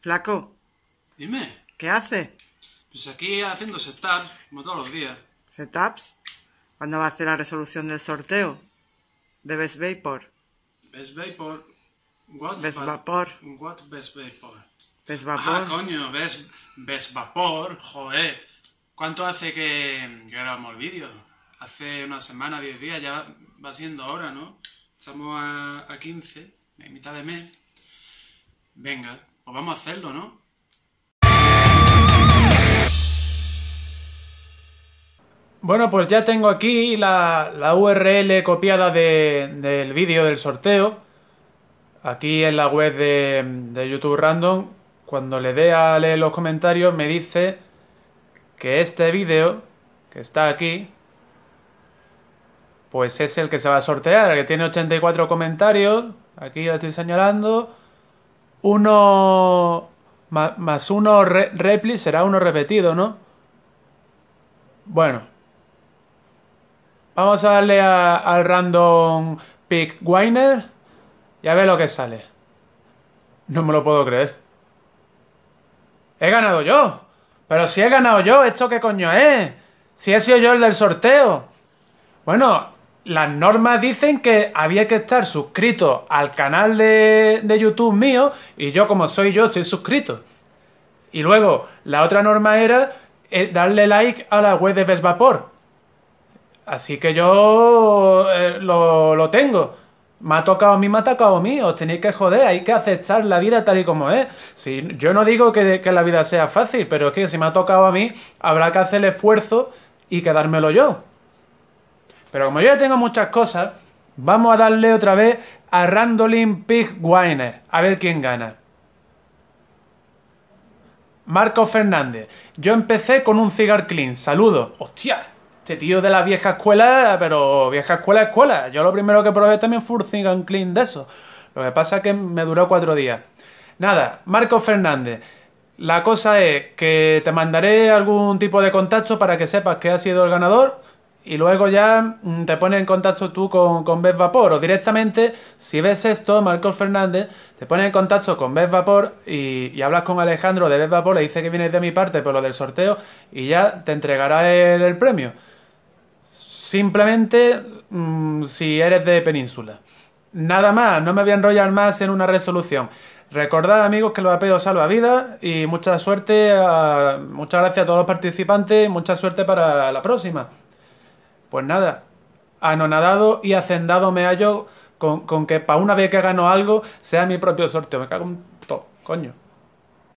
Flaco. Dime. ¿Qué hace? Pues aquí haciendo setups, como todos los días. ¿Setups? ¿Cuándo va a hacer la resolución del sorteo? De Best Vapor. Best Vapor. What's Best Vapor. What Best Vapor? Best Vapor. Ah, coño, Best, Vapor, joder. ¿Cuánto hace que, grabamos el vídeo? Hace una semana, diez días, ya va siendo ahora, ¿no? Estamos a, a 15, en mitad de mes. Venga, pues vamos a hacerlo, ¿no? Bueno, pues ya tengo aquí la, URL copiada del vídeo del sorteo. Aquí en la web de, de YouTube Random, cuando le dé a leer los comentarios, me dice que este vídeo, que está aquí, pues es el que se va a sortear, el que tiene 84 comentarios. Aquí lo estoy señalando uno más uno repli será uno repetido, ¿no? Bueno. Vamos a darle al random pick Winer y a ver lo que sale. No me lo puedo creer. He ganado yo. Pero si he ganado yo, ¿esto qué coño es? Si he sido yo el del sorteo. Bueno, las normas dicen que había que estar suscrito al canal de, de, YouTube mío y yo como soy yo estoy suscrito. Y luego la otra norma era eh, darle like a la web de Vesvapor. Así que yo eh, lo, tengo. Me ha tocado a mí, me ha tocado a mí. Os tenéis que joder, hay que aceptar la vida tal y como es. Si, yo no digo que, que la vida sea fácil, pero es que si me ha tocado a mí, habrá que hacer el esfuerzo y quedármelo yo. Pero como yo ya tengo muchas cosas, vamos a darle otra vez a Randolin Pig Winer. A ver quién gana. Marco Fernández. Yo empecé con un cigar clean. Saludos. ¡Hostia! Este tío de la vieja escuela, pero vieja escuela, escuela. Yo lo primero que probé también fue un cigar clean de eso. Lo que pasa es que me duró cuatro días. Nada, Marco Fernández. La cosa es que te mandaré algún tipo de contacto para que sepas que ha sido el ganador y luego ya mm, te pone en contacto tú con, con Best Vapor o directamente, si ves esto, Marcos Fernández, te pone en contacto con Best Vapor y, hablas con Alejandro de Best Vapor, le dice que vienes de mi parte por lo del sorteo y ya te entregará el, premio. Simplemente mm, si eres de península. Nada más, no me voy a enrollar más en una resolución. Recordad, amigos, que el vapeo salva vida y mucha suerte, muchas gracias a todos los participantes, mucha suerte para la próxima. Pues nada, anonadado y hacendado me hallo con, con que para una vez que gano algo sea mi propio sorteo. Me cago en todo, coño.